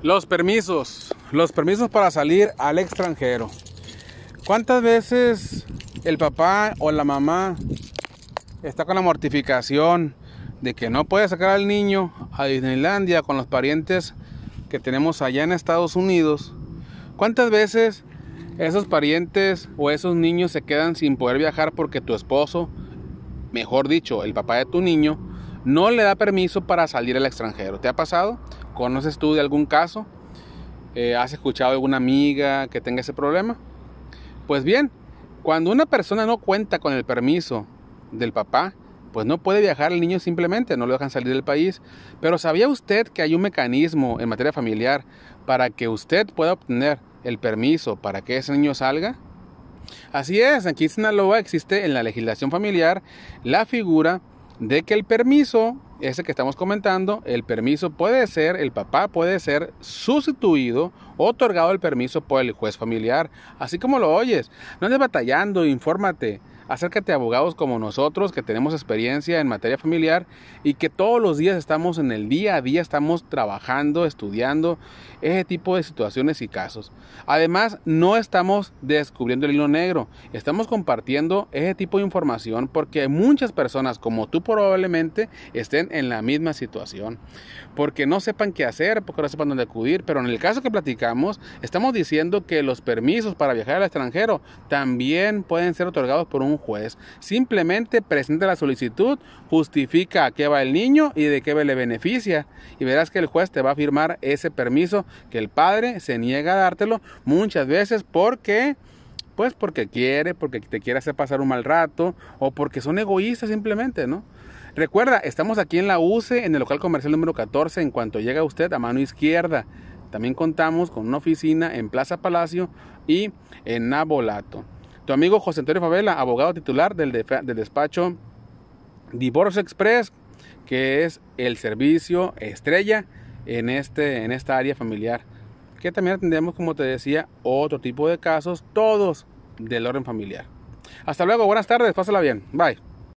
Los permisos. Los permisos para salir al extranjero. ¿Cuántas veces el papá o la mamá está con la mortificación de que no puede sacar al niño a Disneylandia con los parientes que tenemos allá en Estados Unidos? ¿Cuántas veces esos parientes o esos niños se quedan sin poder viajar porque tu esposo, mejor dicho, el papá de tu niño, no le da permiso para salir al extranjero? ¿Te ha pasado? ¿Conoces tú de algún caso? Eh, ¿Has escuchado de alguna amiga que tenga ese problema? Pues bien, cuando una persona no cuenta con el permiso del papá, pues no puede viajar el niño simplemente, no lo dejan salir del país. Pero ¿sabía usted que hay un mecanismo en materia familiar para que usted pueda obtener el permiso para que ese niño salga? Así es, aquí en Sinaloa existe en la legislación familiar la figura de que el permiso ese que estamos comentando, el permiso puede ser, el papá puede ser sustituido, otorgado el permiso por el juez familiar, así como lo oyes. No andes batallando, infórmate acércate a abogados como nosotros que tenemos experiencia en materia familiar y que todos los días estamos en el día a día, estamos trabajando, estudiando ese tipo de situaciones y casos. Además, no estamos descubriendo el hilo negro, estamos compartiendo ese tipo de información porque muchas personas como tú probablemente estén en la misma situación, porque no sepan qué hacer, porque no sepan dónde acudir, pero en el caso que platicamos, estamos diciendo que los permisos para viajar al extranjero también pueden ser otorgados por un juez. Simplemente presenta la solicitud, justifica a qué va el niño y de qué le beneficia. Y verás que el juez te va a firmar ese permiso que el padre se niega a dártelo muchas veces porque... Pues porque quiere, porque te quiere hacer pasar un mal rato o porque son egoístas simplemente, ¿no? Recuerda, estamos aquí en la UCE, en el local comercial número 14, en cuanto llega usted a mano izquierda. También contamos con una oficina en Plaza Palacio y en Nabolato. Tu amigo José Antonio Favela, abogado titular del, del despacho Divorce Express, que es el servicio estrella en, este, en esta área familiar. Que también atendemos, como te decía, otro tipo de casos, todos del orden familiar. Hasta luego, buenas tardes, pásala bien, bye.